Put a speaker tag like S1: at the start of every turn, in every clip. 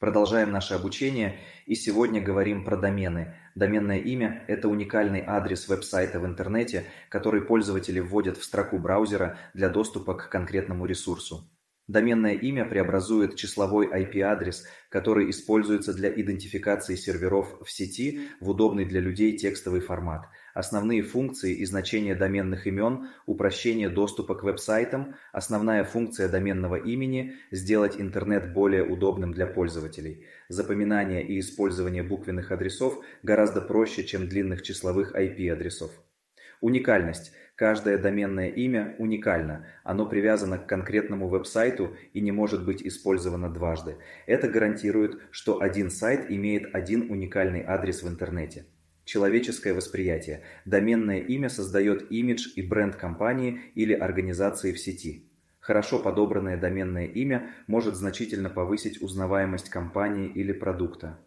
S1: Продолжаем наше обучение и сегодня говорим про домены. Доменное имя – это уникальный адрес веб-сайта в интернете, который пользователи вводят в строку браузера для доступа к конкретному ресурсу. Доменное имя преобразует числовой IP-адрес, который используется для идентификации серверов в сети, в удобный для людей текстовый формат. Основные функции и значения доменных имен – упрощение доступа к веб-сайтам, основная функция доменного имени – сделать интернет более удобным для пользователей. Запоминание и использование буквенных адресов гораздо проще, чем длинных числовых IP-адресов. Уникальность. Каждое доменное имя уникально. Оно привязано к конкретному веб-сайту и не может быть использовано дважды. Это гарантирует, что один сайт имеет один уникальный адрес в интернете. Человеческое восприятие. Доменное имя создает имидж и бренд компании или организации в сети. Хорошо подобранное доменное имя может значительно повысить узнаваемость компании или продукта.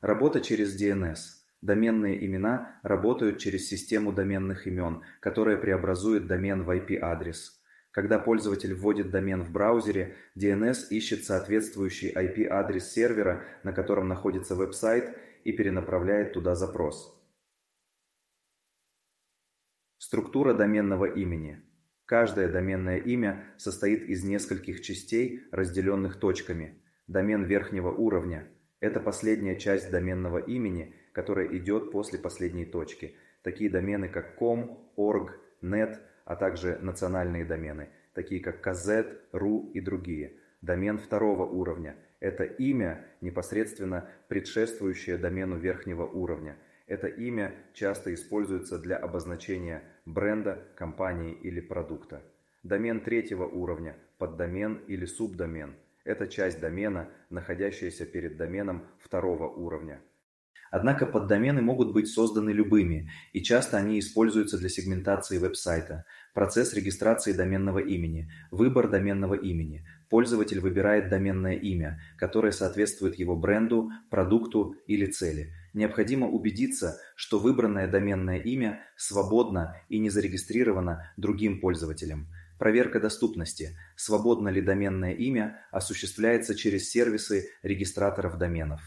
S1: Работа через DNS. Доменные имена работают через систему доменных имен, которая преобразует домен в IP-адрес. Когда пользователь вводит домен в браузере, DNS ищет соответствующий IP-адрес сервера, на котором находится веб-сайт, и перенаправляет туда запрос. Структура доменного имени. Каждое доменное имя состоит из нескольких частей, разделенных точками. Домен верхнего уровня – это последняя часть доменного имени – которая идет после последней точки. Такие домены, как com, org, net, а также национальные домены, такие как kz, ru и другие. Домен второго уровня – это имя, непосредственно предшествующее домену верхнего уровня. Это имя часто используется для обозначения бренда, компании или продукта. Домен третьего уровня, поддомен или субдомен – это часть домена, находящаяся перед доменом второго уровня – Однако поддомены могут быть созданы любыми, и часто они используются для сегментации веб-сайта, процесс регистрации доменного имени, выбор доменного имени. Пользователь выбирает доменное имя, которое соответствует его бренду, продукту или цели. Необходимо убедиться, что выбранное доменное имя свободно и не зарегистрировано другим пользователем. Проверка доступности. Свободно ли доменное имя осуществляется через сервисы регистраторов доменов.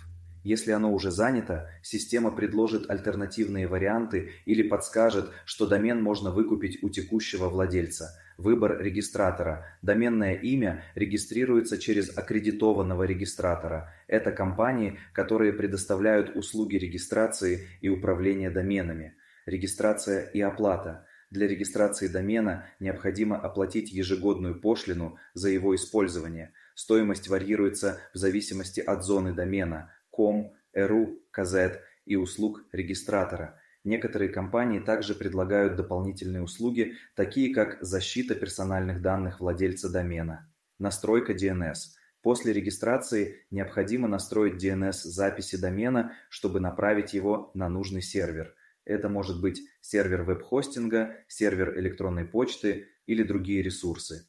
S1: Если оно уже занято, система предложит альтернативные варианты или подскажет, что домен можно выкупить у текущего владельца. Выбор регистратора. Доменное имя регистрируется через аккредитованного регистратора. Это компании, которые предоставляют услуги регистрации и управления доменами. Регистрация и оплата. Для регистрации домена необходимо оплатить ежегодную пошлину за его использование. Стоимость варьируется в зависимости от зоны домена – ком, ру, кз и услуг регистратора. Некоторые компании также предлагают дополнительные услуги, такие как защита персональных данных владельца домена, настройка DNS. После регистрации необходимо настроить DNS записи домена, чтобы направить его на нужный сервер. Это может быть сервер веб-хостинга, сервер электронной почты или другие ресурсы.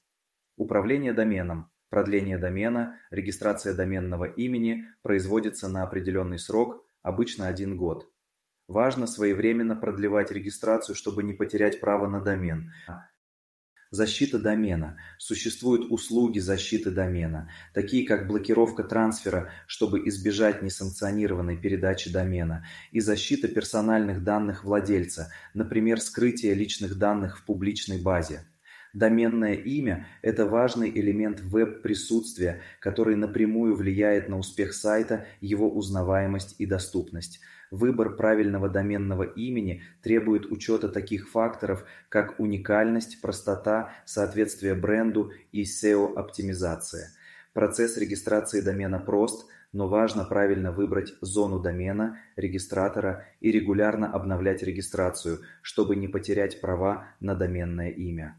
S1: Управление доменом. Продление домена, регистрация доменного имени производится на определенный срок, обычно один год. Важно своевременно продлевать регистрацию, чтобы не потерять право на домен. Защита домена. Существуют услуги защиты домена, такие как блокировка трансфера, чтобы избежать несанкционированной передачи домена, и защита персональных данных владельца, например, скрытие личных данных в публичной базе. Доменное имя – это важный элемент веб-присутствия, который напрямую влияет на успех сайта, его узнаваемость и доступность. Выбор правильного доменного имени требует учета таких факторов, как уникальность, простота, соответствие бренду и SEO-оптимизация. Процесс регистрации домена прост – но важно правильно выбрать зону домена, регистратора и регулярно обновлять регистрацию, чтобы не потерять права на доменное имя.